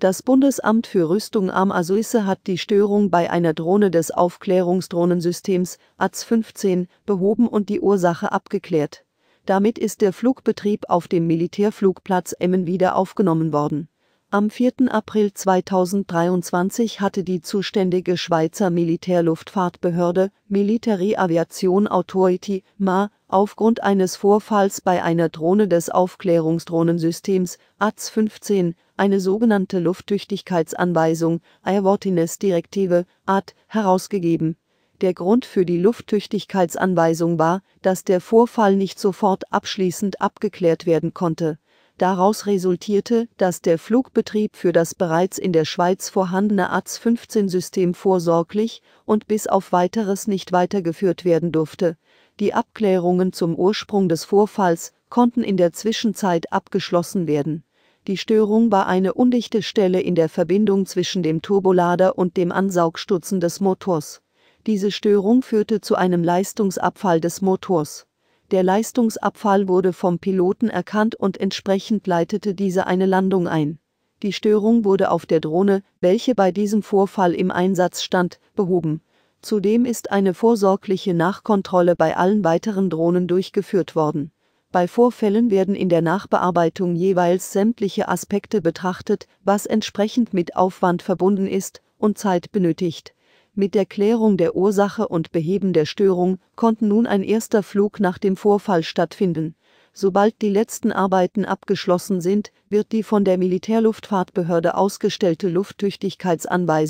Das Bundesamt für Rüstung am Asuisse hat die Störung bei einer Drohne des Aufklärungsdrohnensystems ats 15 behoben und die Ursache abgeklärt. Damit ist der Flugbetrieb auf dem Militärflugplatz Emmen wieder aufgenommen worden. Am 4. April 2023 hatte die zuständige Schweizer Militärluftfahrtbehörde Military Aviation Authority MA aufgrund eines Vorfalls bei einer Drohne des Aufklärungsdrohnensystems ATS-15 eine sogenannte Lufttüchtigkeitsanweisung Airworthiness-Direktive AT herausgegeben. Der Grund für die Lufttüchtigkeitsanweisung war, dass der Vorfall nicht sofort abschließend abgeklärt werden konnte. Daraus resultierte, dass der Flugbetrieb für das bereits in der Schweiz vorhandene ATS-15-System vorsorglich und bis auf weiteres nicht weitergeführt werden durfte. Die Abklärungen zum Ursprung des Vorfalls konnten in der Zwischenzeit abgeschlossen werden. Die Störung war eine undichte Stelle in der Verbindung zwischen dem Turbolader und dem Ansaugstutzen des Motors. Diese Störung führte zu einem Leistungsabfall des Motors. Der Leistungsabfall wurde vom Piloten erkannt und entsprechend leitete diese eine Landung ein. Die Störung wurde auf der Drohne, welche bei diesem Vorfall im Einsatz stand, behoben Zudem ist eine vorsorgliche Nachkontrolle bei allen weiteren Drohnen durchgeführt worden. Bei Vorfällen werden in der Nachbearbeitung jeweils sämtliche Aspekte betrachtet, was entsprechend mit Aufwand verbunden ist und Zeit benötigt. Mit der Klärung der Ursache und Beheben der Störung konnten nun ein erster Flug nach dem Vorfall stattfinden. Sobald die letzten Arbeiten abgeschlossen sind, wird die von der Militärluftfahrtbehörde ausgestellte Lufttüchtigkeitsanweisung